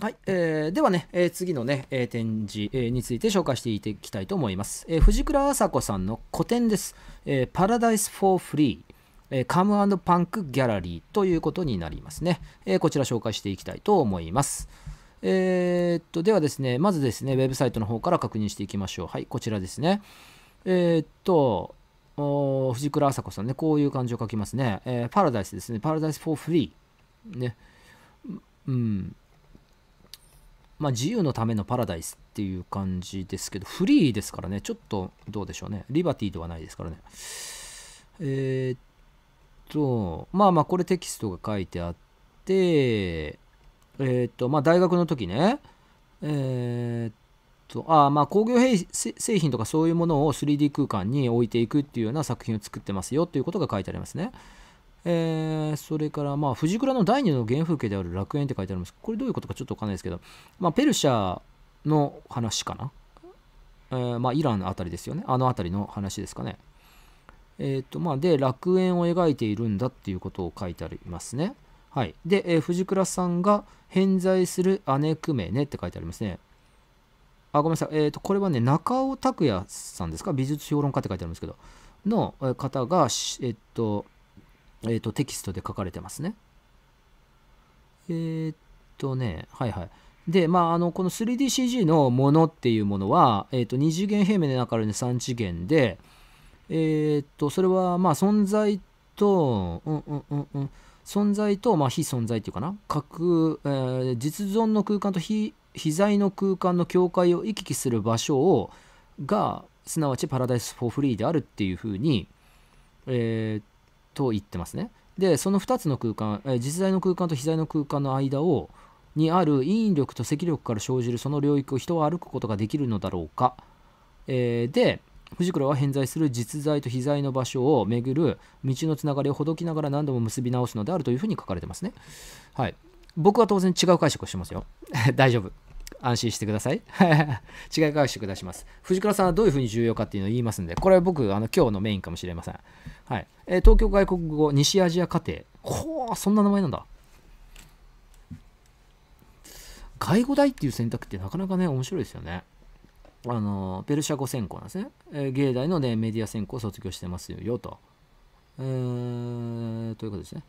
はい、えー、ではね、えー、次のね、えー、展示、えー、について紹介していきたいと思います。えー、藤倉麻子さんの個展です。えー、パラダイス・フォー・フリー。えアカムパンクギャラリーということになりますね。えー、こちら紹介していきたいと思います。えー、っと、ではですね、まずですね、ウェブサイトの方から確認していきましょう。はい、こちらですね。えー、っと、藤倉麻子さんね、こういう感じを書きますね。えー、パラダイスですね。パラダイス・フォー・フリー。ね。うんまあ、自由のためのパラダイスっていう感じですけど、フリーですからね、ちょっとどうでしょうね。リバティではないですからね。えー、っと、まあまあ、これテキストが書いてあって、えー、っと、まあ、大学の時ね、えー、っと、あまあ、工業製品とかそういうものを 3D 空間に置いていくっていうような作品を作ってますよということが書いてありますね。えー、それからまあ藤倉の第二の原風景である楽園って書いてありますこれどういうことかちょっとわかんないですけど、まあ、ペルシャの話かな、えー、まあ、イランのあたりですよねあのあたりの話ですかねえっ、ー、とまあで楽園を描いているんだっていうことを書いてありますねはいで、え藤倉さんが偏在する姉クメねって書いてありますねあごめんなさい、えーと、とこれはね中尾拓也さんですか美術評論家って書いてあるんですけどの方が、えっとえっ、ー、と、テキストで書かれてますね。えっ、とね、はいはい。で、まあ、あの、この 3DCG のものっていうものは、えっ、ー、と、2次元平面の中で3次元で、えっ、と、それは、まあ、存在と、うんうんうんうん、存在と、まあ、非存在っていうかな、核、えー、実存の空間と非、非在の空間の境界を行き来する場所を、が、すなわちパラダイス・フォー・フリーであるっていうふうに、えー、と言ってますね。で、その2つの空間、え実在の空間と非在の空間の間を、にある引力と積力から生じるその領域を人は歩くことができるのだろうか。えー、で、藤倉は偏在する実在と非在の場所を巡る道のつながりをほどきながら何度も結び直すのであるというふうに書かれてますね。はい。僕は当然違う解釈をしてますよ。大丈夫。安心してください。違い学習出しまい。藤倉さんはどういうふうに重要かっていうのを言いますんで、これ僕、あの今日のメインかもしれません。はい。えー、東京外国語西アジア家庭。ほう、そんな名前なんだ。外語大っていう選択ってなかなかね、面白いですよね。あの、ペルシャ語専攻なんですね。えー、芸大の、ね、メディア専攻を卒業してますよ、と。えー、ということですね。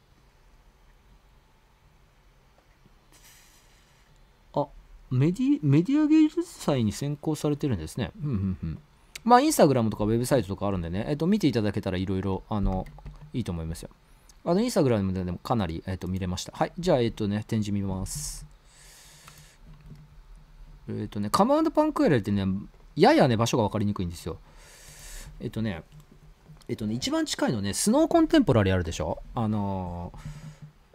メディメディア芸術祭に先行されてるんですね。うんうんうん。まあ、インスタグラムとかウェブサイトとかあるんでね、えっと、見ていただけたらいろいろ、あの、いいと思いますよ。あの、インスタグラムでもかなり、えっと、見れました。はい。じゃあ、えっとね、展示見ます。えっとね、カムンドパンクエラってね、ややね、場所が分かりにくいんですよ。えっとね、えっとね、一番近いのね、スノーコンテンポラリーあるでしょあのー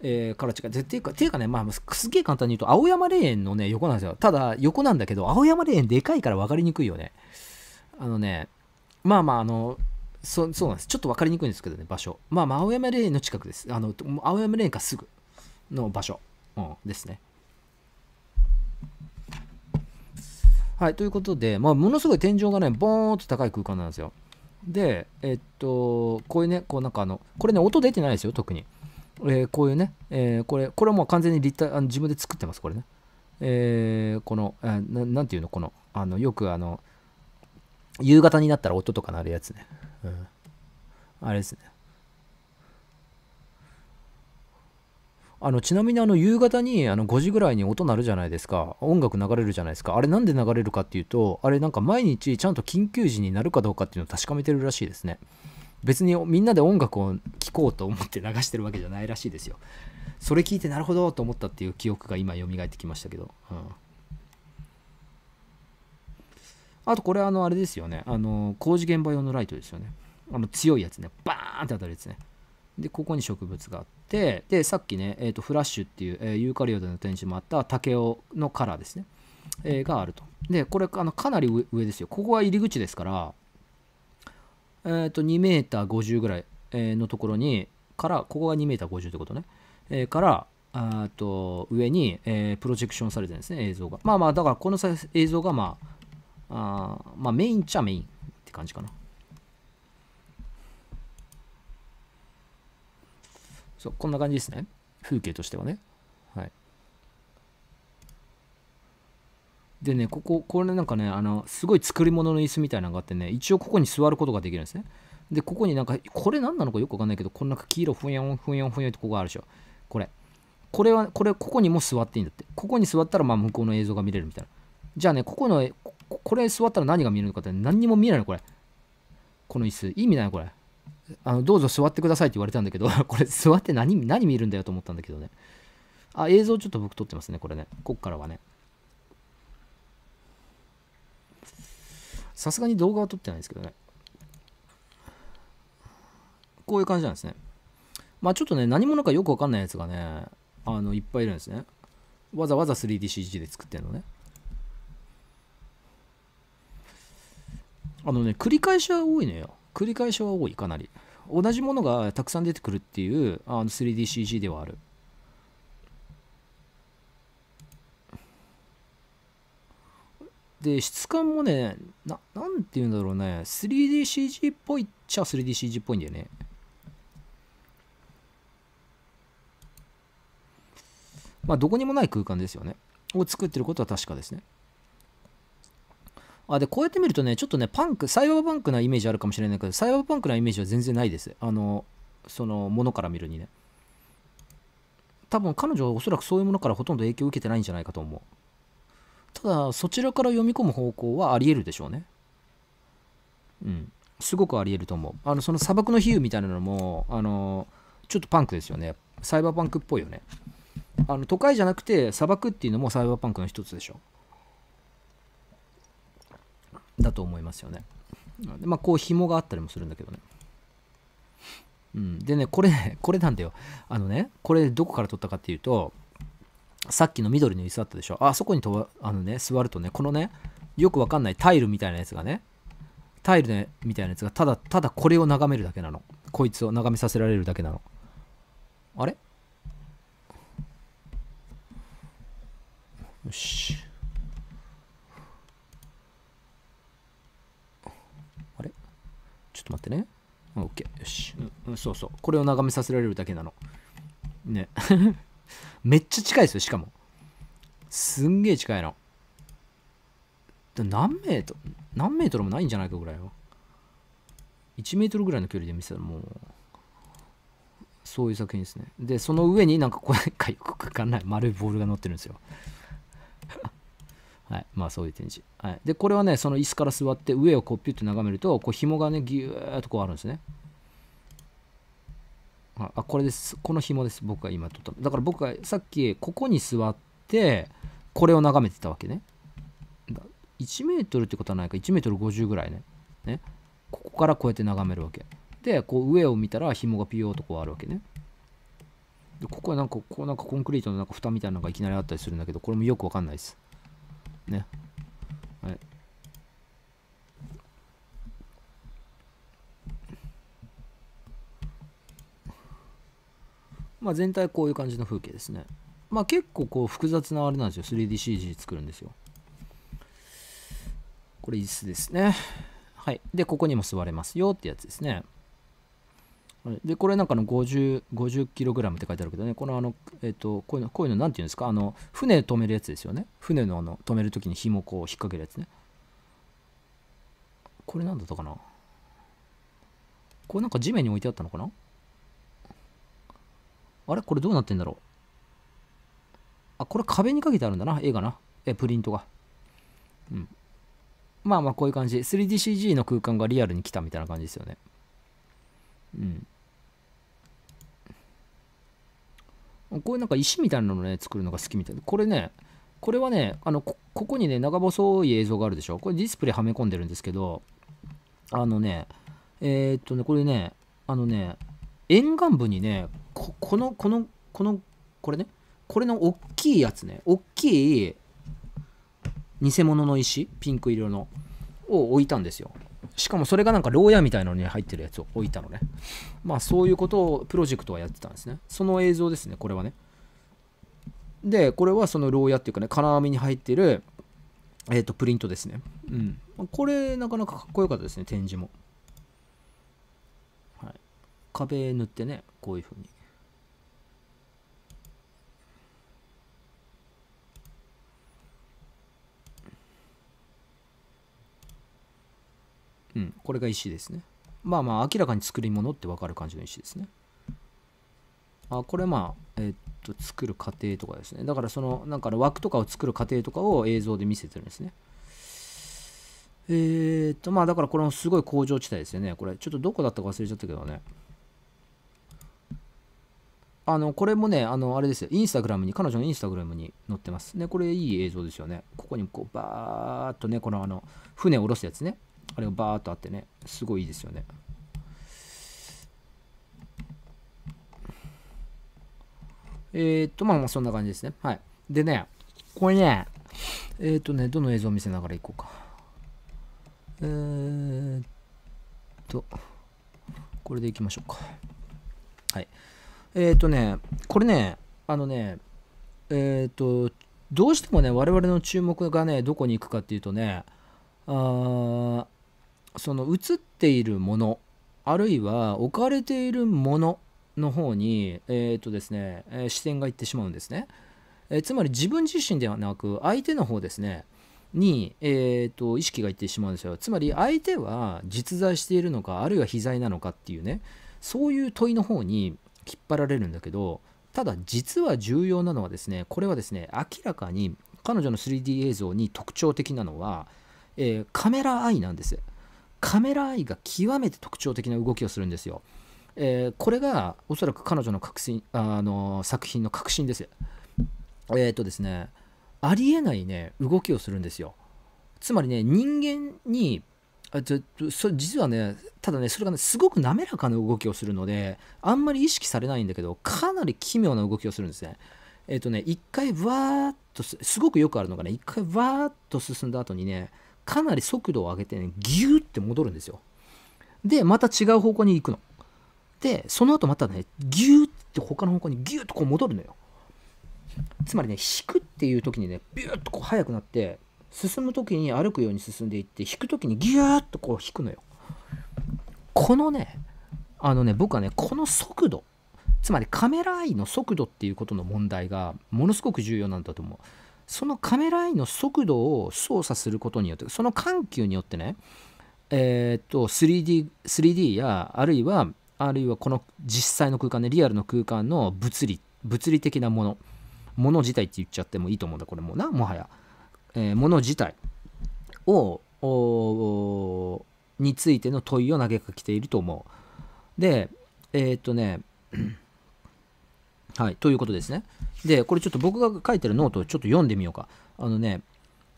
えー、から違う。っていうか、ていうかね、まあ、すげえ簡単に言うと、青山霊園のね、横なんですよ。ただ、横なんだけど、青山霊園でかいから分かりにくいよね。あのね、まあまあ、あの、そそうなんです。ちょっと分かりにくいんですけどね、場所。まあまあ、青山霊園の近くです。あの、青山霊園かすぐの場所、うん、ですね。はい、ということで、まあ、ものすごい天井がね、ボーンと高い空間なんですよ。で、えっと、こういうね、こうなんかあの、これね、音出てないですよ、特に。えー、こういうね、えー、これ、これも完全に立体、あの自分で作ってます、これね。えー、この、えー、なていうの、この、あのよくあの、夕方になったら音とか鳴るやつね。うん、あれですね。あのちなみにあの夕方にあの5時ぐらいに音鳴るじゃないですか音楽流れるじゃないですかあれなんで流れるかっていうとあれなんか毎日ちゃんと緊急時になるかどうかっていうのを確かめてるらしいですね別にみんなで音楽を聴こうと思って流してるわけじゃないらしいですよそれ聞いてなるほどと思ったっていう記憶が今蘇ってきましたけど、うん、あとこれあのあれですよねあの工事現場用のライトですよねあの強いやつねバーンって当たるやつねでここに植物があってでさっきね、えーと、フラッシュっていう、えー、ユーカリオでの展示もあった竹雄のカラーですね、えー、があるとでこれあのかなり上ですよここは入り口ですからえー、と2メーター50ぐらいのところにからここが2メーター50ってことね、えー、からあと上に、えー、プロジェクションされてるんですね映像がまあまあだからこの映像がまああまあメインっちゃメインって感じかなそうこんな感じですね風景としてはねでねこここれなんかねあのすごい作り物の椅子みたいなのがあってね一応ここに座ることができるんですねでここになんかこれ何なのかよくわかんないけどこんな黄色ふんやんふんやんふんやんってここがあるでしょこれこれはこれここにも座っていいんだってここに座ったらまあ向こうの映像が見れるみたいなじゃあねここのこれ座ったら何が見えるのかって何にも見えないのこれこの椅子意味ないのこれあのどうぞ座ってくださいって言われたんだけど これ座って何何見るんだよと思ったんだけどねあ映像ちょっと僕撮ってますねこれねこっからはねさすがに動画は撮ってないんですけどね。こういう感じなんですね。まあちょっとね、何者かよくわかんないやつがね、あの、いっぱいいるんですね。わざわざ 3DCG で作ってんのね。あのね、繰り返しは多いのよ。繰り返しは多い、かなり。同じものがたくさん出てくるっていうあの 3DCG ではある。で質感もねななんて言うんだろうね 3DCG っぽいっちゃ 3DCG っぽいんだよねまあどこにもない空間ですよねを作ってることは確かですねあでこうやって見るとねちょっとねパンクサイバーパンクなイメージあるかもしれないけどサイバーパンクなイメージは全然ないですあのそのものから見るにね多分彼女はおそらくそういうものからほとんど影響を受けてないんじゃないかと思うただそちらから読み込む方向はありえるでしょうねうんすごくありえると思うあのその砂漠の比喩みたいなのもあのちょっとパンクですよねサイバーパンクっぽいよねあの都会じゃなくて砂漠っていうのもサイバーパンクの一つでしょだと思いますよねでまあこう紐があったりもするんだけどねうん、でねこれこれなんだよあのねこれどこから取ったかっていうとさっきの緑の椅子あったでしょあそこにとあのね座るとねこのねよくわかんないタイルみたいなやつがねタイル、ね、みたいなやつがただただこれを眺めるだけなのこいつを眺めさせられるだけなのあれよしあれちょっと待ってね OK よし、うん、そうそうこれを眺めさせられるだけなのねめっちゃ近いですよ、しかも。すんげえ近いの。何メートル何メートルもないんじゃないかぐらいよ。1メートルぐらいの距離で見せたらもう、そういう作品ですね。で、その上になんかこれかよく わかんない丸いボールが乗ってるんですよ。はい、まあそういう展示。はい、で、これはね、その椅子から座って上をこうピュッと眺めると、こう紐がね、ぎゅーっとこうあるんですね。あこれですこの紐です僕が今撮っただから僕がさっきここに座ってこれを眺めてたわけね1 m ってことはないか1 m 50ぐらいねねここからこうやって眺めるわけでこう上を見たら紐がピヨーとこうあるわけねでここはなんかこうなんかコンクリートのなんか蓋みたいなのがいきなりあったりするんだけどこれもよくわかんないですねはいまあ、全体こういう感じの風景ですね。まあ、結構こう複雑なあれなんですよ。3DCG 作るんですよ。これ椅子ですね。はい。で、ここにも座れますよってやつですね。で、これなんかの 50kg って書いてあるけどね、このあの、えっ、ー、と、こういうの、こういうのなんていうんですか、あの、船止めるやつですよね。船のあの止めるときに紐こう引っ掛けるやつね。これなんだったかなこれなんか地面に置いてあったのかなあれこれどうなってんだろうあ、これ壁にかけてあるんだな。絵がな。え、プリントが。うん。まあまあこういう感じ。3DCG の空間がリアルに来たみたいな感じですよね。うん。こういうなんか石みたいなのね、作るのが好きみたいな。これね、これはね、あの、ここにね、長細い映像があるでしょ。これディスプレイはめ込んでるんですけど、あのね、えー、っとね、これね、あのね、沿岸部にね、ここのこのこのこれねこれの大きいやつね大きい偽物の石ピンク色のを置いたんですよしかもそれがなんか牢屋みたいなのに入ってるやつを置いたのねまあそういうことをプロジェクトはやってたんですねその映像ですねこれはねでこれはその牢屋っていうかね金網に入ってるえっ、ー、とプリントですねうんこれなかなかかっこよかったですね展示も、はい、壁塗ってねこういう風にうん、これが石ですね。まあまあ明らかに作り物って分かる感じの石ですね。あこれまあ、えー、っと作る過程とかですねだからそのなんか枠とかを作る過程とかを映像で見せてるんですねえー、っとまあだからこれもすごい工場地帯ですよねこれちょっとどこだったか忘れちゃったけどねあのこれもねあのあれですよインスタグラムに彼女のインスタグラムに載ってますねこれいい映像ですよねここにこうバーっとねこのあの船を下ろすやつねあれがバーっとあってねすごいいいですよねえー、っとまあまあそんな感じですねはいでねこれねえー、っとねどの映像を見せながらいこうかえー、っとこれでいきましょうかはいえっとねこれねあのねえっとどうしてもね我々の注目がねどこに行くかっていうとねあその映っているものあるいは置かれているものの方に、えーとですね、視線がいってしまうんですね、えー、つまり自分自身ではなく相手の方ですねに、えーと、と意識がいってしまうんですよつまり相手は実在しているのかあるいは非在なのかっていうねそういう問いの方に引っ張られるんだけどただ実は重要なのはですねこれはですね明らかに彼女の 3D 映像に特徴的なのは、えー、カメラアイなんです。カメラ愛が極めて特徴的な動きをするんですよ。えー、これがおそらく彼女の確信あの作品の核心です。えー、っ、とですね、ありえないね、動きをするんですよ。つまりね、人間に、あちょそ実はね、ただね、それがね、すごく滑らかな動きをするので、あんまり意識されないんだけど、かなり奇妙な動きをするんですね。えっ、ー、とね、一回わーっとす、すごくよくあるのがね、一回わーっと進んだ後にね、かなり速度を上げてね、ギューって戻るんですよ。で、また違う方向に行くの。で、その後またね、ギューって他の方向にギューっとこう戻るのよ。つまりね、引くっていう時にね、ビューっとこう速くなって、進む時に歩くように進んでいって、引く時にギューっとこう引くのよ。このね、あのね、僕はね、この速度、つまりカメラ愛の速度っていうことの問題がものすごく重要なんだと思う。そのカメラ i の速度を操作することによってその緩急によってねえっ、ー、と 3D, 3D やあるいはあるいはこの実際の空間ねリアルの空間の物理物理的なものもの自体って言っちゃってもいいと思うんだこれもなもはや、えー、もの自体をについての問いを投げかけていると思うでえっ、とねはい、ということですね。で、これちょっと僕が書いてるノートをちょっと読んでみようか。あのね、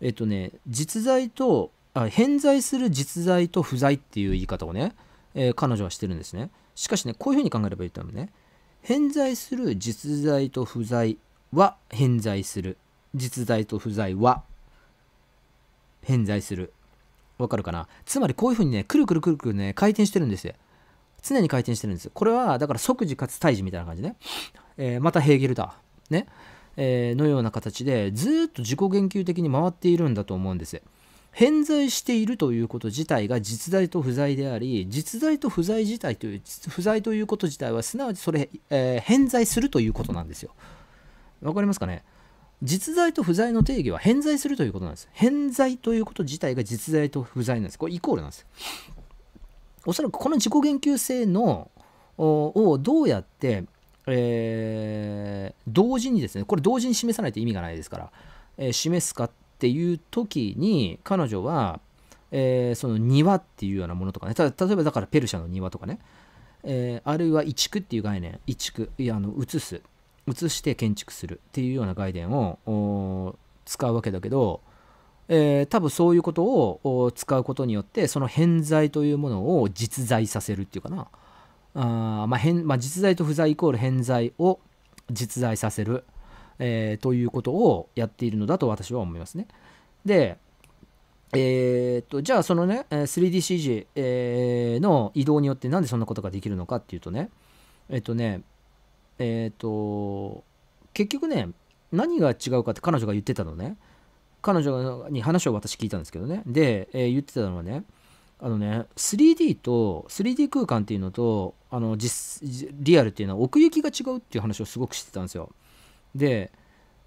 えっとね、実在と、あ偏在する実在と不在っていう言い方をね、えー、彼女はしてるんですね。しかしね、こういうふうに考えればいいと思うね。偏在する実在と不在は偏在する。実在と不在は偏在する。わかるかなつまりこういうふうにね、くるくるくるくるね、回転してるんですよ。常に回転してるんです。これは、だから即時かつ退治みたいな感じね。えー、またヘーゲルだ、ねえー、のような形でずっと自己言及的に回っているんだと思うんです。偏在しているということ自体が実在と不在であり実在と不在自体という不在ということ自体はすなわちそれ、えー、偏在するということなんですよ。わかりますかね実在と不在の定義は偏在するということなんです。偏在ということ自体が実在と不在なんです。これイコールなんです。おそらくこの自己言及性のをどうやってえー、同時にですね、これ同時に示さないと意味がないですから、えー、示すかっていう時に、彼女は、えー、その庭っていうようなものとかね、た例えばだからペルシャの庭とかね、えあるいは移築っていう概念、移築、いや、あの、移す、移して建築するっていうような概念を使うわけだけど、えー、多分そういうことを使うことによってその偏在というものを実在させるっていうかなあまあ変まあ、実在と不在イコール偏在を実在させる、えー、ということをやっているのだと私は思いますね。で、えー、っとじゃあそのね 3DCG、えー、の移動によってなんでそんなことができるのかっていうとねえっ、とねえっ、と結局ね何が違うかって彼女が言ってたのね彼女に話を私聞いたんですけどねで、えー、言ってたのはねあのね 3D と 3D 空間っていうのとあの実リアルっていうのは奥行きが違うっていう話をすごくしてたんですよ。で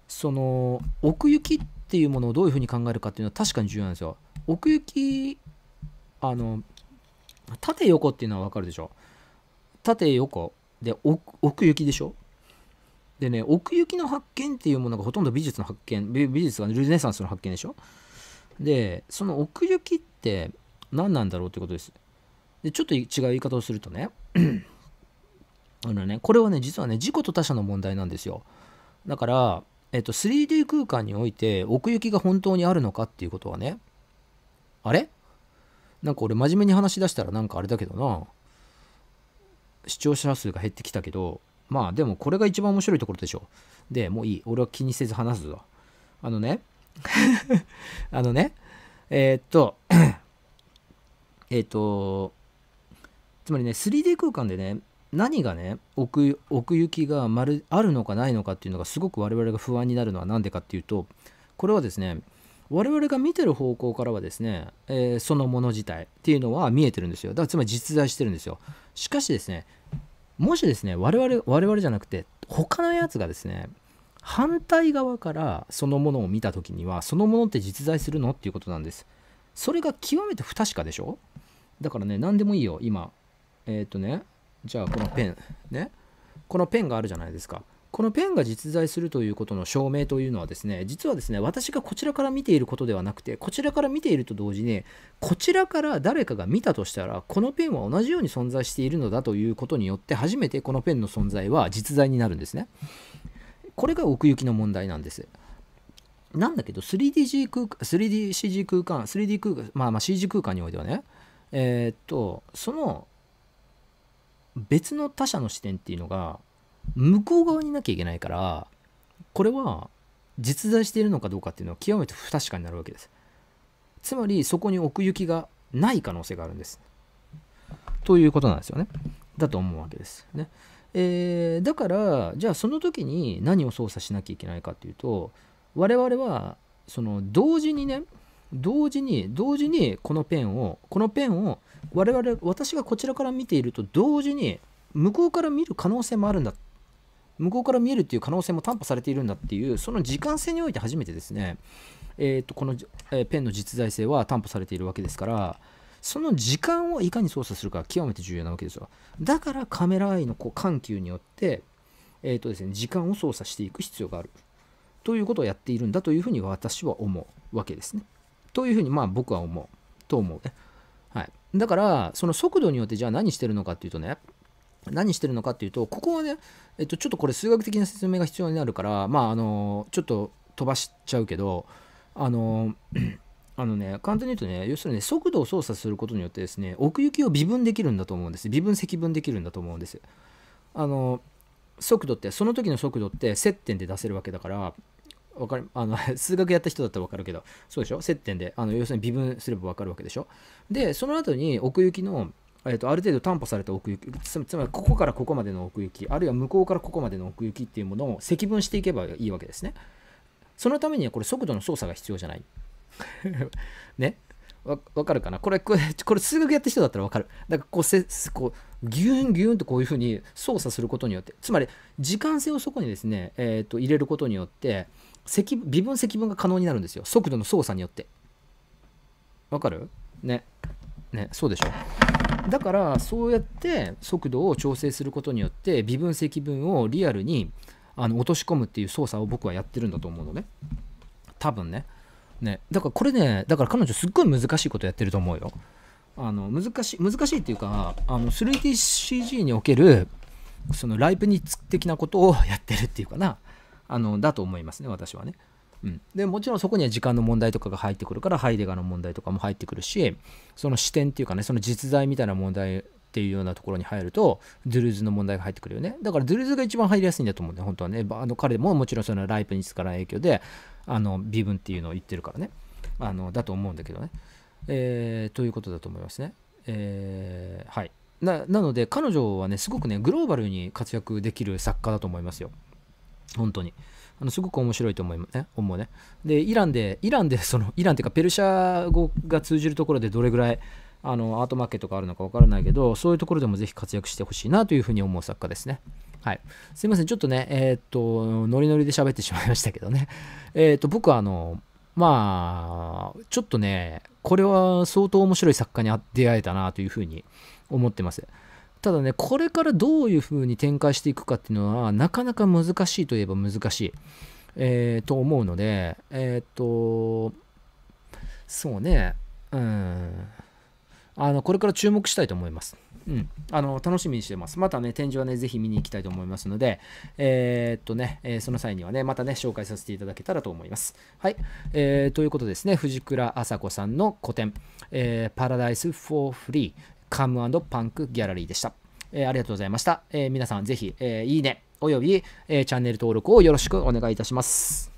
その奥行きっていうものをどういうふうに考えるかっていうのは確かに重要なんですよ。奥行きあの縦横っていうのは分かるでしょ。縦横で奥行きでしょ。でね奥行きの発見っていうものがほとんど美術の発見美術がルネサンスの発見でしょ。でその奥行きって何なんだろうってことです。でちょっと違う言い方をするとね あのねこれはね実はね事故と他者の問題なんですよだから、えっと、3D 空間において奥行きが本当にあるのかっていうことはねあれなんか俺真面目に話し出したらなんかあれだけどな視聴者数が減ってきたけどまあでもこれが一番面白いところでしょでもういい俺は気にせず話すぞあのね あのねえー、っと えっとつまりね 3D 空間でね何がね奥奥行きがまるあるのかないのかっていうのがすごく我々が不安になるのは何でかっていうとこれはですね我々が見てる方向からはですね、えー、そのもの自体っていうのは見えてるんですよ。だからつまり実在してるんですよ。しかしですね、もしですね、我々、我々じゃなくて、他のやつがですね、反対側からそのものを見た時には、そのものって実在するのっていうことなんです。それが極めて不確かでしょだからね、何でもいいよ。今、えっ、ー、とねじゃあこのペンねこのペンがあるじゃないですかこのペンが実在するということの証明というのはですね実はですね私がこちらから見ていることではなくてこちらから見ていると同時にこちらから誰かが見たとしたらこのペンは同じように存在しているのだということによって初めてこのペンの存在は実在になるんですねこれが奥行きの問題なんですなんだけど 3DG 空間 3DCG 空間 3D 空間まあまあ CG 空間においてはねえー、っとその別の他者の視点っていうのが向こう側になきゃいけないからこれは実在しているのかどうかっていうのは極めて不確かになるわけですつまりそこに奥行きがない可能性があるんですということなんですよねだと思うわけですねえー、だからじゃあその時に何を操作しなきゃいけないかっていうと我々はその同時にね同時に同時にこのペンをこのペンを我々私がこちらから見ていると同時に向こうから見る可能性もあるんだ向こうから見えるっていう可能性も担保されているんだっていうその時間性において初めてですね、えー、とこの、えー、ペンの実在性は担保されているわけですからその時間をいかに操作するか極めて重要なわけですよだからカメラアイのこう緩急によって、えーとですね、時間を操作していく必要があるということをやっているんだというふうに私は思うわけですねというふうにまあ僕は思うと思うねだからその速度によってじゃあ何してるのかっていうとね何してるのかっていうとここはね、えっと、ちょっとこれ数学的な説明が必要になるからまああのちょっと飛ばしちゃうけどあの あのね、簡単に言うとね、要するに、ね、速度を操作することによってですね、奥行きを微分できるんだと思うんです。微分積分できるんだと思うんです。あの、速度って、その時の速度って接点で出せるわけだから、わかるあの 数学やった人だったらわかるけどそうでしょ接点であの要するに微分すればわかるわけでしょでその後に奥行きのえーと、ある程度担保された奥行きつまりここからここまでの奥行きあるいは向こうからここまでの奥行きっていうものを積分していけばいいわけですねそのためにはこれ速度の操作が必要じゃない ねわ分かるかなこれこれこれ数学やった人だったら分かるだからこうせこうギュンギュンとこういうふうに操作することによってつまり時間性をそこにですね、えーと入れることによって積微分積分が可能になるんですよ速度の操作によってわかるねねそうでしょだからそうやって速度を調整することによって微分積分をリアルにあの落とし込むっていう操作を僕はやってるんだと思うのね多分ねねだからこれねだから彼女すっごい難しいことやってると思うよあの難しい難しいっていうかあの 3DCG におけるそのライプニッツ的なことをやってるっていうかなあのだと思いますね私はね。うん、でもちろんそこには時間の問題とかが入ってくるからハイデガーの問題とかも入ってくるしその視点っていうかねその実在みたいな問題っていうようなところに入るとドゥルーズの問題が入ってくるよねだからドゥルーズが一番入りやすいんだと思うんで、本当はねあの彼ももちろんそのライプニスから影響であの微分っていうのを言ってるからねあのだと思うんだけどね、えー、ということだと思いますね、えー、はいなので彼女はねすごくねグローバルに活躍できる作家だと思いますよ本当に。あのすごく面白いと思い、ね、思うね。で、イランで、イランで、その、イランっていうか、ペルシャ語が通じるところでどれぐらい、あの、アートマーケットがあるのか分からないけど、そういうところでもぜひ活躍してほしいなというふうに思う作家ですね。はい。すいません、ちょっとね、えー、っと、ノリノリで喋ってしまいましたけどね。えー、っと、僕は、あの、まあ、ちょっとね、これは相当面白い作家に出会えたなというふうに思ってます。ただね、これからどういうふうに展開していくかっていうのは、なかなか難しいといえば難しい、えー、と思うので、えっ、ー、と、そうね、うん、あの、これから注目したいと思います。うん、あの楽しみにしてます。またね、展示はね、ぜひ見に行きたいと思いますので、えー、っとね、えー、その際にはね、またね、紹介させていただけたらと思います。はい。えー、ということですね、藤倉麻子さんの個展、えー、パラダイス・フォー・フリー、カムパンクギャラリーでした。えー、ありがとうございました。えー、皆さんぜひ、えー、いいねおよび、えチャンネル登録をよろしくお願いいたします。